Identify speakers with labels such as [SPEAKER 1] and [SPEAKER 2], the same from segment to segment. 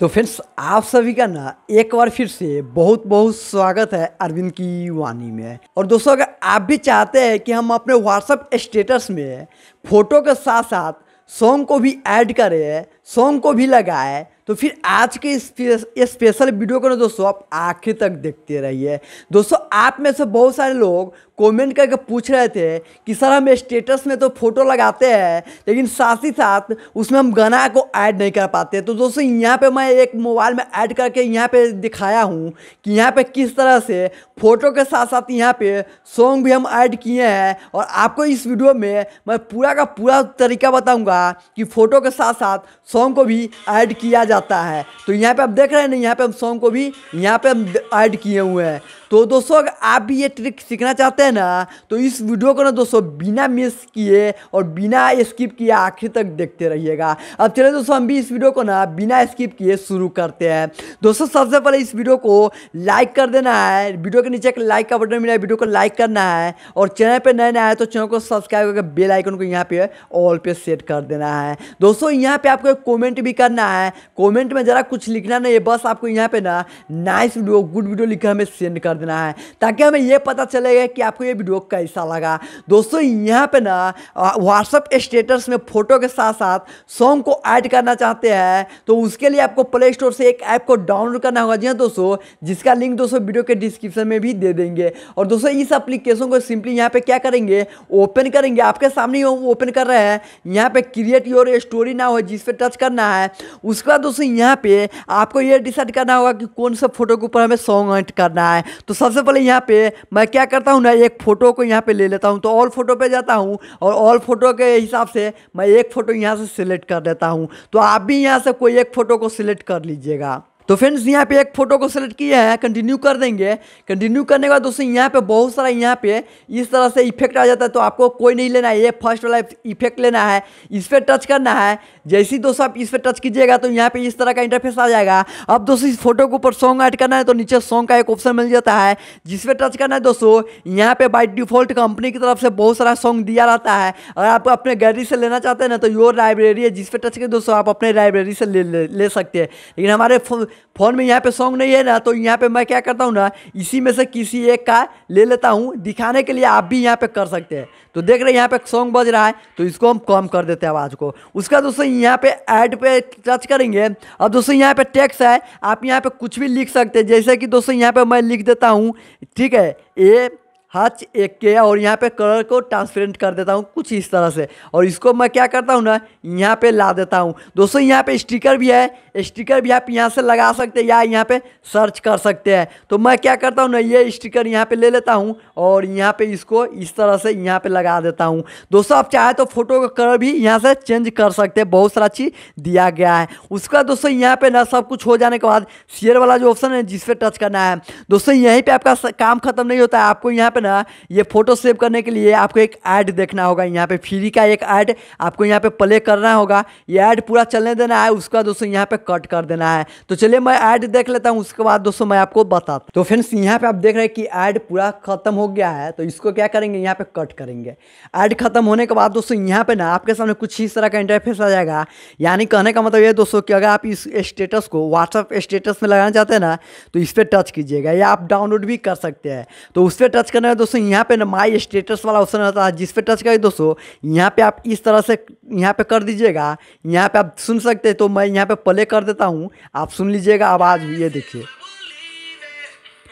[SPEAKER 1] तो फ्रेंड्स आप सभी का ना एक बार फिर से बहुत बहुत स्वागत है अरविंद की वाणी में और दोस्तों अगर आप भी चाहते हैं कि हम अपने व्हाट्सअप स्टेटस में फ़ोटो के साथ साथ सॉन्ग को भी ऐड करें सॉन्ग को भी लगाएं तो फिर आज के इस स्पेशल वीडियो को ना दोस्तों आप आखिर तक देखते रहिए दोस्तों आप में से बहुत सारे लोग कमेंट करके पूछ रहे थे कि सर हम स्टेटस में तो फोटो लगाते हैं लेकिन साथ ही साथ उसमें हम गाना को ऐड नहीं कर पाते तो दोस्तों यहाँ पे मैं एक मोबाइल में ऐड करके यहाँ पे दिखाया हूँ कि यहाँ पे किस तरह से फ़ोटो के साथ साथ यहाँ पे सॉन्ग भी हम ऐड किए हैं और आपको इस वीडियो में मैं पूरा का पूरा तरीका बताऊँगा कि फ़ोटो के साथ साथ सॉन्ग को भी ऐड किया जा जाता है तो यहाँ पे आप देख रहे हैं ना यहाँ पे हम सॉन्ग को भी यहाँ पे हम ऐड किए हुए हैं तो दोस्तों अगर आप भी ये ट्रिक सीखना चाहते हैं ना तो इस वीडियो को ना दोस्तों बिना मिस किए और बिना स्किप किए आखिर तक देखते रहिएगा अब चलिए दोस्तों हम भी इस वीडियो को ना बिना स्किप किए शुरू करते हैं दोस्तों सबसे पहले इस वीडियो को लाइक कर देना है वीडियो के नीचे एक लाइक का बटन मिला है वीडियो को लाइक करना है और चैनल पर नए नए आए तो चैनल को सब्सक्राइब करके बेल आइकन को यहाँ पे ऑल पे सेट कर देना है दोस्तों यहाँ पे आपको एक कॉमेंट भी करना है को कमेंट में ज़रा कुछ लिखना नहीं है बस आपको यहाँ पे ना नाइस वीडियो गुड वीडियो लिखकर हमें सेंड कर देना है ताकि हमें ये पता चलेगा कि आपको ये वीडियो कैसा लगा दोस्तों यहाँ पे ना व्हाट्सअप स्टेटस में फ़ोटो के साथ साथ सॉन्ग को ऐड करना चाहते हैं तो उसके लिए आपको प्ले स्टोर से एक ऐप को डाउनलोड करना होगा जी हाँ दोस्तों जिसका लिंक दोस्तों वीडियो के डिस्क्रिप्शन में भी दे देंगे और दोस्तों इस अप्लीकेशन को सिंपली यहाँ पे क्या करेंगे ओपन करेंगे आपके सामने ओपन कर रहे हैं यहाँ पे क्रिएट योर स्टोरी ना हो जिस टच करना है उसके बाद दोस्तों दोस्तों यहाँ पे आपको ये डिसाइड करना होगा कि कौन सा फोटो के ऊपर हमें सॉन्ग एंट करना है तो सबसे पहले यहाँ पे मैं क्या करता हूँ ना एक फ़ोटो को यहाँ पे ले लेता हूँ तो ऑल फोटो पे जाता हूँ और ऑल फोटो के हिसाब से मैं एक फ़ोटो यहाँ से सिलेक्ट कर देता हूँ तो आप भी यहाँ से कोई एक फ़ोटो को सिलेक्ट कर लीजिएगा तो फ्रेंड्स यहाँ पे एक फोटो को सेलेक्ट किया है कंटिन्यू कर देंगे कंटिन्यू करने के बाद दोस्तों यहाँ पे बहुत सारा यहाँ पे इस तरह से इफेक्ट आ जाता है तो आपको कोई नहीं लेना है ये फर्स्ट वाला इफेक्ट लेना है इस पर टच करना है जैसे ही दोस्तों आप इस पर टच कीजिएगा तो यहाँ पे इस तरह का इंटरफेस आ जाएगा अब दोस्तों इस फोटो के ऊपर सॉन्ग ऐड करना है तो नीचे सॉन्ग का एक ऑप्शन मिल जाता है जिस पर टच करना है दोस्तों यहाँ पे बाई डिफॉल्ट कंपनी की तरफ से बहुत सारा सॉन्ग दिया रहता है अगर आप अपने गैलरी से लेना चाहते हैं ना तो योर लाइब्रेरी है जिस पर टच कर दोस्तों आप अपने लाइब्रेरी से ले, ले, ले सकते हैं लेकिन हमारे फ़ोन में यहाँ पे सॉन्ग नहीं है ना तो यहाँ पे मैं क्या करता हूँ ना इसी में से किसी एक का ले लेता हूँ दिखाने के लिए आप भी यहाँ पे कर सकते हैं तो देख रहे हैं यहाँ पे सॉन्ग बज रहा है तो इसको हम कम कर देते हैं आवाज़ को उसका दोस्तों यहाँ पे ऐड पे टच करेंगे और दोस्तों यहाँ पे टेक्स है आप यहाँ पे कुछ भी लिख सकते हैं जैसे कि दोस्तों यहाँ पे मैं लिख देता हूँ ठीक है ए हाथ एक के और यहाँ पे कलर को ट्रांसपेरेंट कर देता हूँ कुछ इस तरह से और इसको मैं क्या करता हूँ ना यहाँ पे ला देता हूँ दोस्तों यहाँ पे स्टिकर भी है स्टिकर भी आप यहाँ से लगा सकते हैं या यहाँ पे सर्च कर सकते हैं तो मैं क्या करता हूँ ना ये स्टिकर यहाँ पे ले लेता हूँ और यहाँ पे इसको इस तरह से यहाँ पर लगा देता हूँ दोस्तों आप चाहे तो फोटो का कलर भी यहाँ से चेंज कर सकते हैं बहुत सारा चीज़ दिया गया है उसका दोस्तों यहाँ पर ना सब कुछ हो जाने के बाद शेयर वाला जो ऑप्शन है जिस पर टच करना है दोस्तों यहीं पर आपका काम खत्म नहीं होता है आपको यहाँ पे ना ये फोटो सेव करने के लिए आपको एक ऐड देखना होगा यहाँ पे फ्री का एक ऐड आपको यहाँ पे प्ले करना होगा ये ऐड पूरा चलने देना है उसका दोस्तों यहाँ पे कट कर देना है तो चलिए मैं ऐड देख लेता हूँ उसके बाद दोस्तों मैं आपको बता तो फ्रेंड्स यहाँ पे आप देख रहे हैं कि ऐड पूरा खत्म हो गया है तो इसको क्या करेंगे यहाँ पे कट करेंगे ऐड खत्म होने के बाद दोस्तों यहाँ पे ना आपके सामने कुछ इस तरह का इंटरफेस आ जाएगा यानी कहने का मतलब ये दोस्तों कि अगर आप इस स्टेटस को व्हाट्सअप स्टेटस में लगाना चाहते हैं ना तो इस पर टच कीजिएगा या आप डाउनलोड भी कर सकते हैं तो उस पर टच करने है दोस्तों यहाँ पे ना माई स्टेटस वाला ऑप्शन रहता है जिस पे टच करें दोस्तों यहाँ पे आप इस तरह से यहाँ पे कर दीजिएगा यहाँ पे आप सुन सकते हैं तो मैं यहाँ पे प्ले कर देता हूँ आप सुन लीजिएगा आवाज़ ये देखिए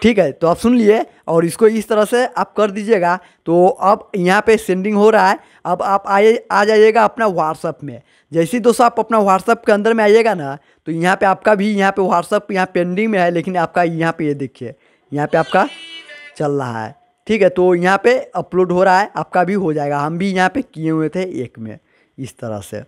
[SPEAKER 1] ठीक है तो आप सुन लिए और इसको इस तरह से आप कर दीजिएगा तो अब यहाँ पे सेंडिंग हो रहा है अब आप आए आ जाइएगा अपना व्हाट्सअप में जैसे ही दोस्तों आप अपना व्हाट्सअप के अंदर में आइएगा ना तो यहाँ पे आपका भी यहाँ पे व्हाट्सअप यहाँ पेंडिंग में है लेकिन आपका यहाँ पे ये यह देखिए यहाँ पे आपका चल रहा है ठीक है तो यहाँ पे अपलोड हो रहा है आपका भी हो जाएगा हम भी यहाँ पे किए हुए थे एक में इस तरह से